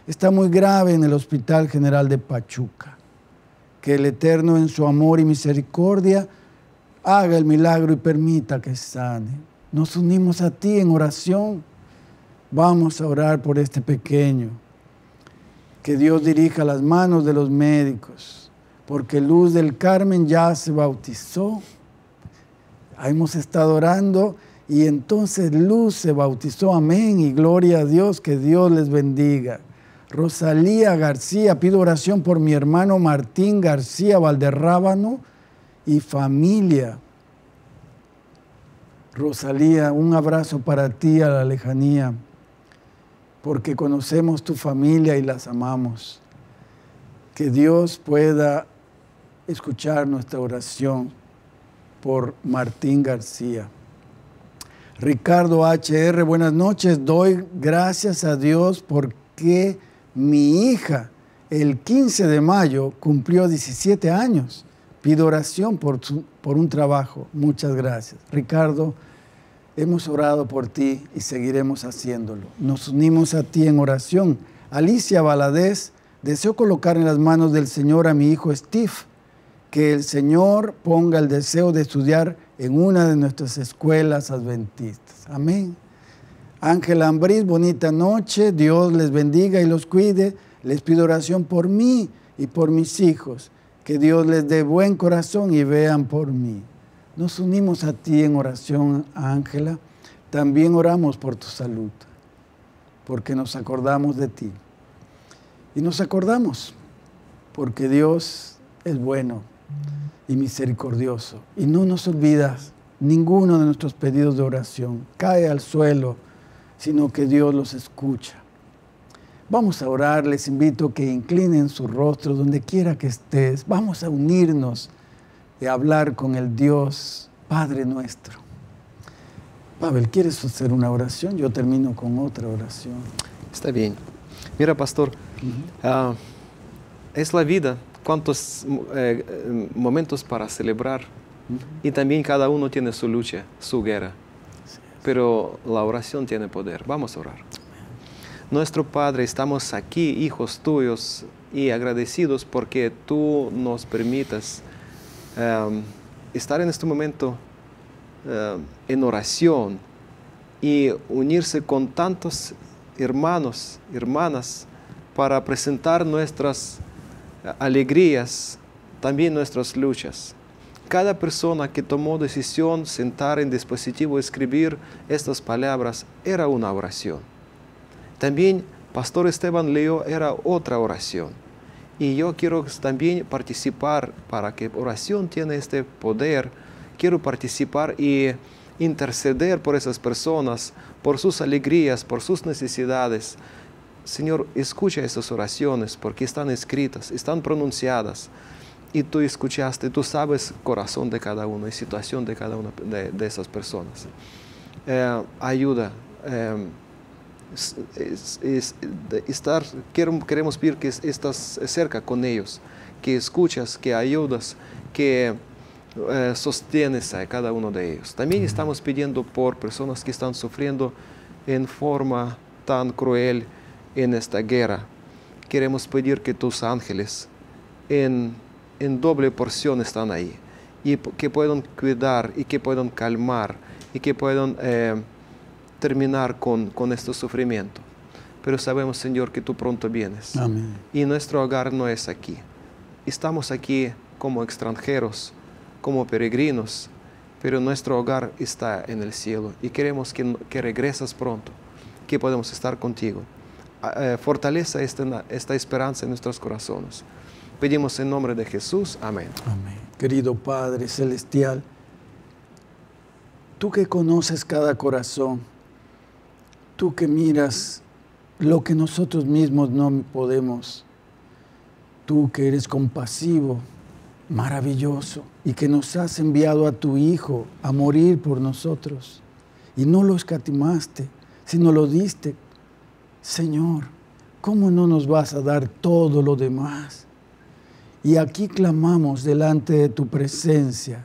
Está muy grave en el Hospital General de Pachuca. Que el Eterno en su amor y misericordia haga el milagro y permita que sane. Nos unimos a ti en oración Vamos a orar por este pequeño. Que Dios dirija las manos de los médicos, porque Luz del Carmen ya se bautizó. Hemos estado orando y entonces Luz se bautizó. Amén y gloria a Dios, que Dios les bendiga. Rosalía García, pido oración por mi hermano Martín García Valderrábano y familia. Rosalía, un abrazo para ti a la lejanía porque conocemos tu familia y las amamos. Que Dios pueda escuchar nuestra oración por Martín García. Ricardo HR, buenas noches. Doy gracias a Dios porque mi hija el 15 de mayo cumplió 17 años. Pido oración por, por un trabajo. Muchas gracias. Ricardo Hemos orado por ti y seguiremos haciéndolo. Nos unimos a ti en oración. Alicia Valadez, deseo colocar en las manos del Señor a mi hijo Steve. Que el Señor ponga el deseo de estudiar en una de nuestras escuelas adventistas. Amén. Ángela Ambris, bonita noche. Dios les bendiga y los cuide. Les pido oración por mí y por mis hijos. Que Dios les dé buen corazón y vean por mí. Nos unimos a ti en oración, Ángela. También oramos por tu salud, porque nos acordamos de ti. Y nos acordamos, porque Dios es bueno y misericordioso. Y no nos olvidas ninguno de nuestros pedidos de oración. Cae al suelo, sino que Dios los escucha. Vamos a orar, les invito a que inclinen su rostro donde quiera que estés. Vamos a unirnos de hablar con el Dios Padre nuestro. Pavel, ¿quieres hacer una oración? Yo termino con otra oración. Está bien. Mira, pastor, ah, es la vida. ¿Cuántos eh, eh, momentos para celebrar? Y también cada uno tiene su lucha, su guerra. Pero la oración tiene poder. Vamos a orar. Nuestro Padre, estamos aquí, hijos tuyos, y agradecidos porque tú nos permitas Em, estar en este momento em, en oración y unirse con tantos hermanos, hermanas, para presentar nuestras eh, alegrías, también nuestras luchas. Cada persona que tomó decisión sentar en dispositivo escribir estas palabras era una oración. También Pastor Esteban Leo era otra oración. Y yo quiero también participar para que oración tiene este poder. Quiero participar y interceder por esas personas, por sus alegrías, por sus necesidades. Señor, escucha esas oraciones porque están escritas, están pronunciadas. Y tú escuchaste, tú sabes corazón de cada uno y situación de cada una de, esas personas. Eh, ayuda. Eh, queremos pedir que estás cerca con ellos, que escuchas, que ayudas, que eh, sostienes a cada uno de ellos. También estamos pidiendo por personas que están sufriendo en forma tan cruel en esta guerra. Queremos pedir que tus ángeles en, doble porción están ahí y que puedan cuidar y que puedan calmar y que puedan... Eh, terminar con, con este sufrimiento. Pero sabemos, Señor, que tú pronto vienes. Y nuestro hogar no es aquí. Estamos aquí como extranjeros, como peregrinos, pero nuestro hogar está en el cielo y queremos que, que regresas pronto, que podemos estar contigo. Ah, eh, fortaleza esta, esta esperanza en nuestros corazones. Pedimos en nombre de Jesús. Amén. Amén. Querido Padre Celestial, tú que conoces cada corazón, tú que miras lo que nosotros mismos no podemos, tú que eres compasivo, maravilloso, y que nos has enviado a tu Hijo a morir por nosotros, y no lo escatimaste, sino lo diste, Señor, ¿cómo no nos vas a dar todo lo demás? Y aquí clamamos delante de tu presencia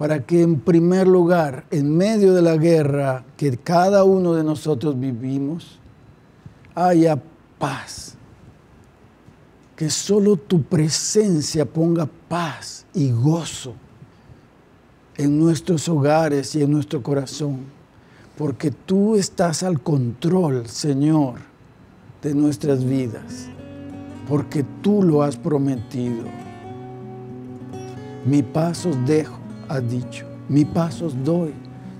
para que en primer lugar, en medio de la guerra que cada uno de nosotros vivimos, haya paz. Que solo tu presencia ponga paz y gozo en nuestros hogares y en nuestro corazón, porque tú estás al control, Señor, de nuestras vidas, porque tú lo has prometido. Mi paz os dejo ha dicho. Mi paz os doy,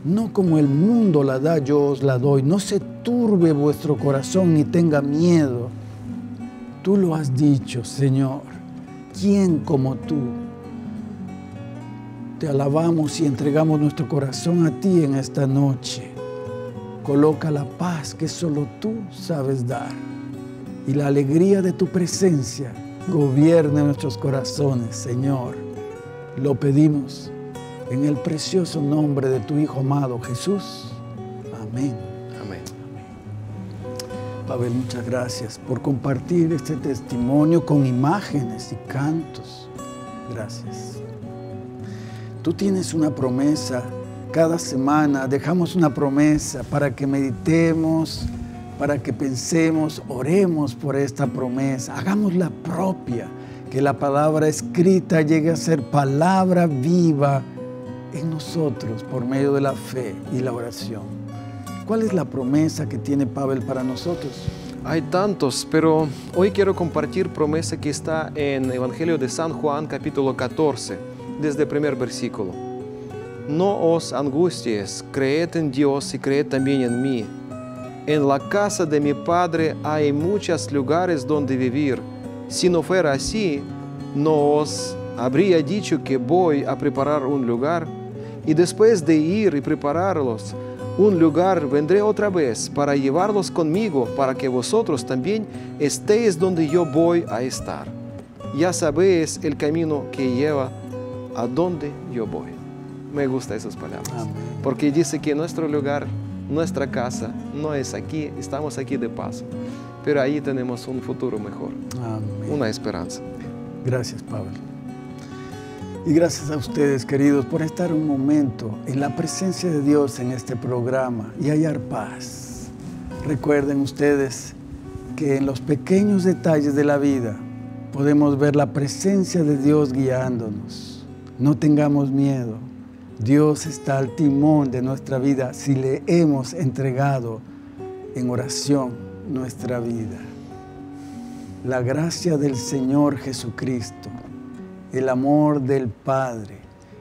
no como el mundo la da, yo os la doy. No se turbe vuestro corazón ni tenga miedo. Tú lo has dicho, Señor. ¿Quién como tú? Te alabamos y entregamos nuestro corazón a ti en esta noche. Coloca la paz que solo tú sabes dar y la alegría de tu presencia gobierne nuestros corazones, Señor. Lo pedimos en el precioso nombre de tu Hijo amado Jesús. Amén. Amén. Pavel, muchas gracias por compartir este testimonio con imágenes y cantos. Gracias. Tú tienes una promesa. Cada semana dejamos una promesa para que meditemos, para que pensemos, oremos por esta promesa. Hagamos la propia, que la palabra escrita llegue a ser palabra viva en nosotros por medio de la fe y la oración. ¿Cuál es la promesa que tiene Pavel para nosotros? Hay tantos, pero hoy quiero compartir promesa que está en Evangelio de San Juan capítulo 14, desde el primer versículo. No os angusties, creed en Dios y creed también en mí. En la casa de mi Padre hay muchos lugares donde vivir. Si no fuera así, no os habría dicho que voy a preparar un lugar y después de ir y prepararlos un lugar, vendré otra vez para llevarlos conmigo, para que vosotros también estéis donde yo voy a estar. Ya sabéis el camino que lleva a donde yo voy. Me gustan esas palabras, porque dice que nuestro lugar, nuestra casa, no es aquí, estamos aquí de paso, pero ahí tenemos un futuro mejor, una esperanza. Gracias, Pablo. Y gracias a ustedes, queridos, por estar un momento en la presencia de Dios en este programa y hallar paz. Recuerden ustedes que en los pequeños detalles de la vida podemos ver la presencia de Dios guiándonos. No tengamos miedo. Dios está al timón de nuestra vida si le hemos entregado en oración nuestra vida. La gracia del Señor Jesucristo el amor del Padre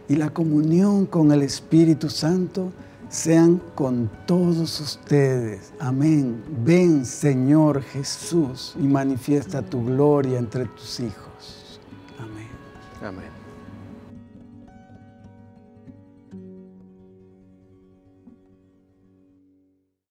y la comunión con el Espíritu Santo sean con todos ustedes. Amén. Ven, Señor Jesús, y manifiesta tu gloria entre tus hijos. Amén. Amén.